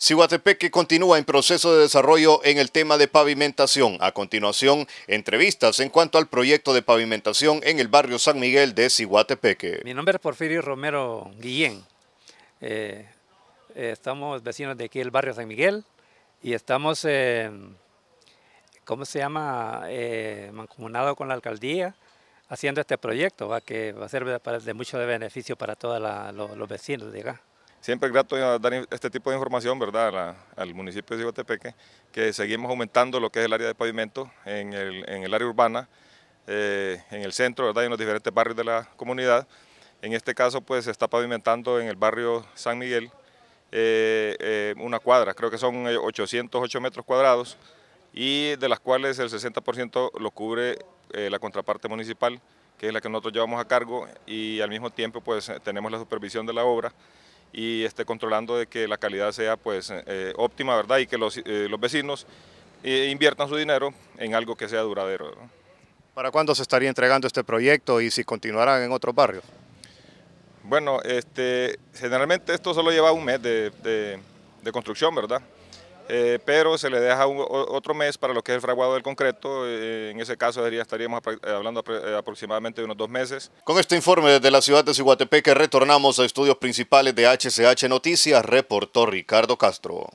Cihuatepeque continúa en proceso de desarrollo en el tema de pavimentación. A continuación, entrevistas en cuanto al proyecto de pavimentación en el barrio San Miguel de Cihuatepeque. Mi nombre es Porfirio Romero Guillén. Eh, eh, estamos vecinos de aquí del barrio San Miguel y estamos, eh, ¿cómo se llama?, mancomunado con la alcaldía haciendo este proyecto, ¿va? que va a ser de, mucho beneficio para todos los vecinos de acá. Siempre es grato eh, dar este tipo de información ¿verdad? al municipio de Cibotepeque que seguimos aumentando lo que es el área de pavimento en el, área urbana, eh, en el centro y en los diferentes barrios de la comunidad. En este caso pues se está pavimentando en el barrio San Miguel eh, una cuadra, creo que son 808 metros cuadrados y de las cuales el 60% lo cubre la contraparte municipal, que es la que nosotros llevamos a cargo y al mismo tiempo pues tenemos la supervisión de la obra y este, controlando de que la calidad sea pues, eh, óptima ¿verdad? y que los, eh, vecinos eh, inviertan su dinero en algo que sea duradero. ¿Para cuándo se estaría entregando este proyecto y si continuarán en otros barrios? Bueno, este, generalmente esto solo lleva un mes de, de, de construcción, ¿verdad? Eh, pero se le deja otro mes para lo que es el fraguado del concreto. Eh, en ese caso estaríamos eh, hablando aproximadamente de unos dos meses. Con este informe desde la ciudad de Ciguatepeque retornamos a estudios principales de HCH Noticias, reportó Ricardo Castro.